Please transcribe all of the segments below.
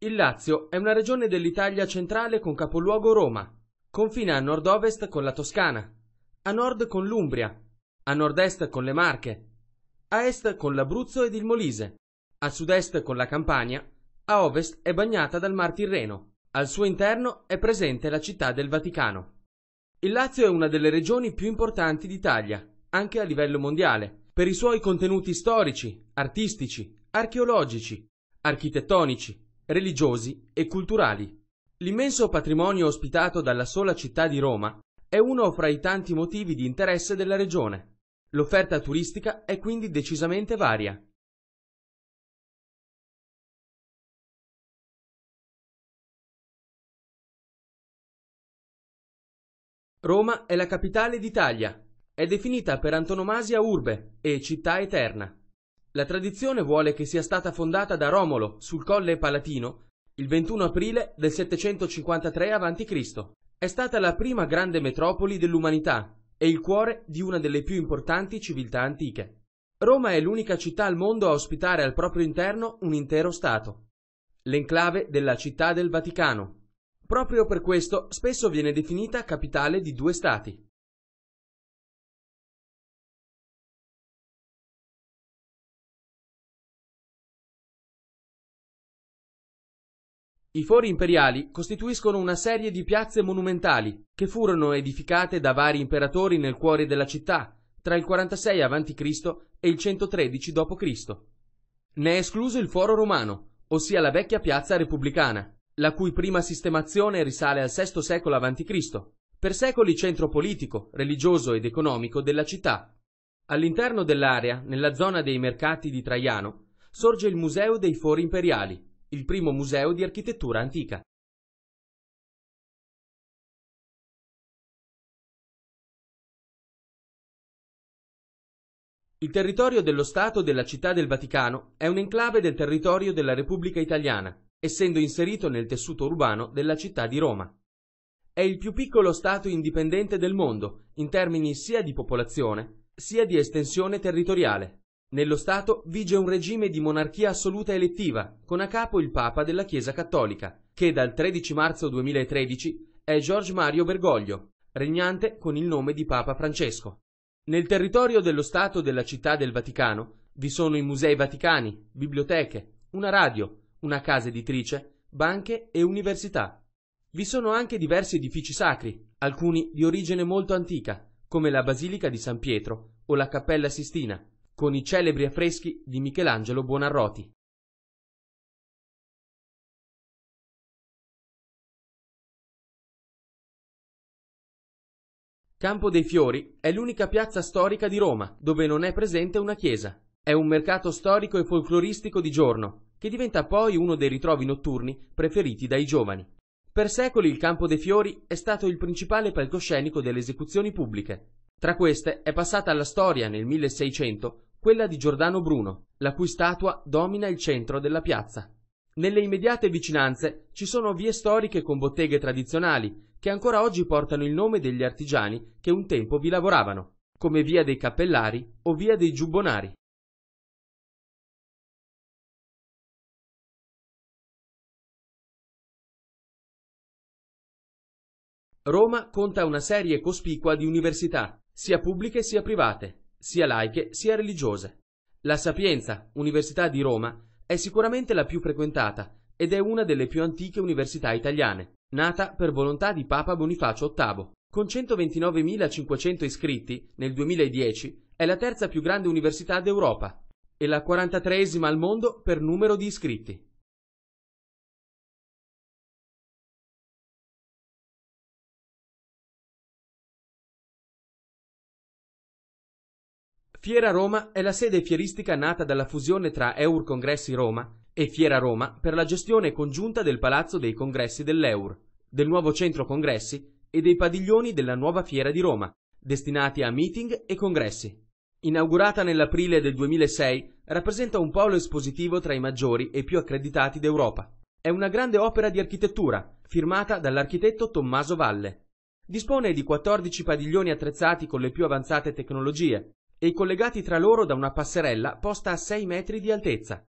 Il Lazio è una regione dell'Italia centrale con capoluogo Roma. Confina a nord-ovest con la Toscana, a nord con l'Umbria, a nord-est con le Marche, a est con l'Abruzzo ed il Molise, a sud-est con la Campania, a ovest è bagnata dal Mar Tirreno. Al suo interno è presente la città del Vaticano. Il Lazio è una delle regioni più importanti d'Italia, anche a livello mondiale, per i suoi contenuti storici, artistici, archeologici, architettonici, religiosi e culturali. L'immenso patrimonio ospitato dalla sola città di Roma è uno fra i tanti motivi di interesse della regione. L'offerta turistica è quindi decisamente varia. Roma è la capitale d'Italia. È definita per antonomasia urbe e città eterna. La tradizione vuole che sia stata fondata da Romolo sul Colle Palatino il 21 aprile del 753 a.C. È stata la prima grande metropoli dell'umanità e il cuore di una delle più importanti civiltà antiche. Roma è l'unica città al mondo a ospitare al proprio interno un intero Stato, l'enclave della città del Vaticano. Proprio per questo spesso viene definita capitale di due Stati. I fori imperiali costituiscono una serie di piazze monumentali che furono edificate da vari imperatori nel cuore della città tra il 46 a.C. e il 113 d.C. Ne è escluso il foro romano, ossia la vecchia piazza repubblicana, la cui prima sistemazione risale al VI secolo a.C., per secoli centro politico, religioso ed economico della città. All'interno dell'area, nella zona dei mercati di Traiano, sorge il Museo dei Fori Imperiali, il primo museo di architettura antica. Il territorio dello Stato della Città del Vaticano è un enclave del territorio della Repubblica Italiana, essendo inserito nel tessuto urbano della città di Roma. È il più piccolo Stato indipendente del mondo, in termini sia di popolazione, sia di estensione territoriale. Nello Stato vige un regime di monarchia assoluta elettiva, con a capo il Papa della Chiesa Cattolica, che dal 13 marzo 2013 è Giorgio Mario Bergoglio, regnante con il nome di Papa Francesco. Nel territorio dello Stato della Città del Vaticano vi sono i musei vaticani, biblioteche, una radio, una casa editrice, banche e università. Vi sono anche diversi edifici sacri, alcuni di origine molto antica, come la Basilica di San Pietro o la Cappella Sistina, con i celebri affreschi di Michelangelo Buonarroti. Campo dei Fiori è l'unica piazza storica di Roma dove non è presente una chiesa. È un mercato storico e folcloristico di giorno, che diventa poi uno dei ritrovi notturni preferiti dai giovani. Per secoli il Campo dei Fiori è stato il principale palcoscenico delle esecuzioni pubbliche. Tra queste è passata alla storia nel 1600 quella di Giordano Bruno, la cui statua domina il centro della piazza. Nelle immediate vicinanze ci sono vie storiche con botteghe tradizionali che ancora oggi portano il nome degli artigiani che un tempo vi lavoravano, come via dei cappellari o via dei giubbonari. Roma conta una serie cospicua di università, sia pubbliche sia private, sia laiche sia religiose. La Sapienza, Università di Roma, è sicuramente la più frequentata ed è una delle più antiche università italiane, nata per volontà di Papa Bonifacio VIII. Con 129.500 iscritti nel 2010 è la terza più grande università d'Europa e la 43esima al mondo per numero di iscritti. Fiera Roma è la sede fieristica nata dalla fusione tra EUR Congressi Roma e Fiera Roma per la gestione congiunta del Palazzo dei Congressi dell'EUR, del nuovo Centro Congressi e dei padiglioni della nuova Fiera di Roma, destinati a meeting e congressi. Inaugurata nell'aprile del 2006, rappresenta un polo espositivo tra i maggiori e più accreditati d'Europa. È una grande opera di architettura, firmata dall'architetto Tommaso Valle. Dispone di 14 padiglioni attrezzati con le più avanzate tecnologie, e collegati tra loro da una passerella posta a 6 metri di altezza.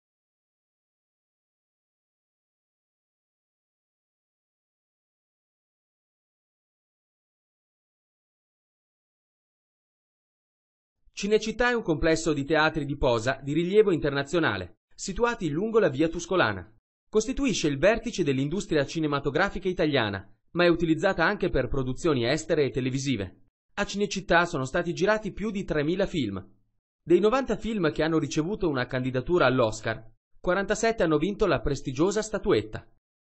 Cinecittà è un complesso di teatri di posa di rilievo internazionale, situati lungo la via Tuscolana. Costituisce il vertice dell'industria cinematografica italiana, ma è utilizzata anche per produzioni estere e televisive. A Cinecittà sono stati girati più di 3.000 film. Dei 90 film che hanno ricevuto una candidatura all'Oscar, 47 hanno vinto la prestigiosa statuetta.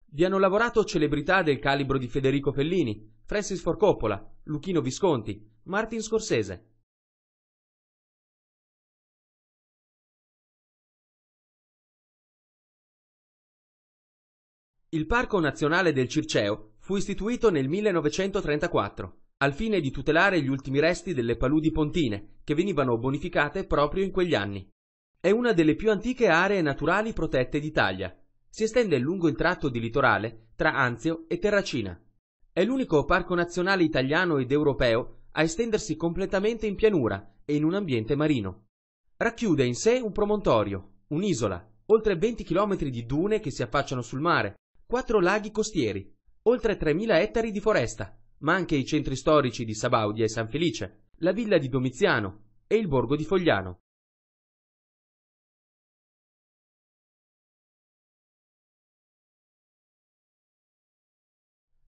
Vi hanno lavorato celebrità del calibro di Federico Fellini, Francis Ford Coppola, Luchino Visconti, Martin Scorsese. Il Parco Nazionale del Circeo fu istituito nel 1934 al fine di tutelare gli ultimi resti delle paludi pontine, che venivano bonificate proprio in quegli anni. È una delle più antiche aree naturali protette d'Italia. Si estende lungo il tratto di litorale tra Anzio e Terracina. È l'unico parco nazionale italiano ed europeo a estendersi completamente in pianura e in un ambiente marino. Racchiude in sé un promontorio, un'isola, oltre 20 km di dune che si affacciano sul mare, quattro laghi costieri, oltre 3.000 ettari di foresta, ma anche i centri storici di Sabaudia e San Felice, la villa di Domiziano e il borgo di Fogliano.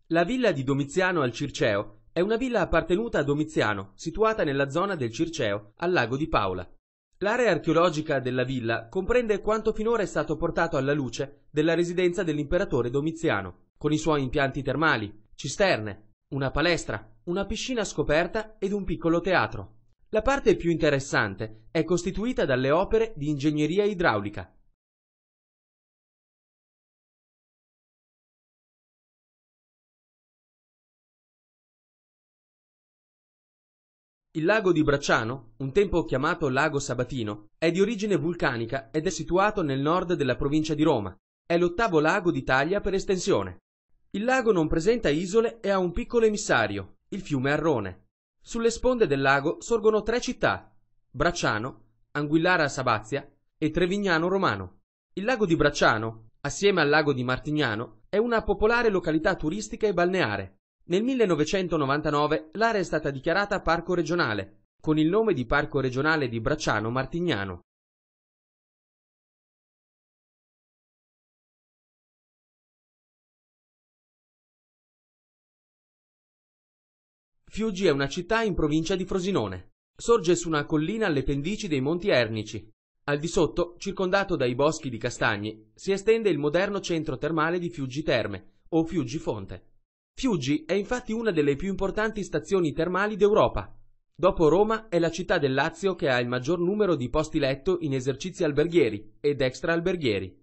La villa di Domiziano al Circeo è una villa appartenuta a Domiziano, situata nella zona del Circeo, al lago di Paola. L'area archeologica della villa comprende quanto finora è stato portato alla luce della residenza dell'imperatore Domiziano, con i suoi impianti termali, cisterne, una palestra, una piscina scoperta ed un piccolo teatro. La parte più interessante è costituita dalle opere di ingegneria idraulica. Il lago di Bracciano, un tempo chiamato lago Sabatino, è di origine vulcanica ed è situato nel nord della provincia di Roma. È l'ottavo lago d'Italia per estensione. Il lago non presenta isole e ha un piccolo emissario, il fiume Arrone. Sulle sponde del lago sorgono tre città, Bracciano, Anguillara Sabazia e Trevignano Romano. Il lago di Bracciano, assieme al lago di Martignano, è una popolare località turistica e balneare. Nel 1999 l'area è stata dichiarata parco regionale, con il nome di Parco regionale di Bracciano Martignano. Fiuggi è una città in provincia di Frosinone. Sorge su una collina alle pendici dei Monti Ernici. Al di sotto, circondato dai boschi di castagni, si estende il moderno centro termale di Fiuggi Terme o Fiuggi Fonte. Fiuggi è infatti una delle più importanti stazioni termali d'Europa. Dopo Roma è la città del Lazio che ha il maggior numero di posti letto in esercizi alberghieri ed extra alberghieri.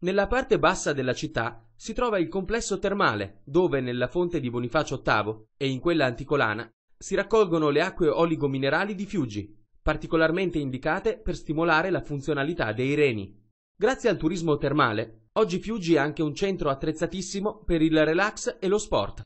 Nella parte bassa della città si trova il complesso termale, dove nella fonte di Bonifacio VIII e in quella anticolana si raccolgono le acque oligominerali di Fiuggi, particolarmente indicate per stimolare la funzionalità dei reni. Grazie al turismo termale, oggi Fiuggi è anche un centro attrezzatissimo per il relax e lo sport.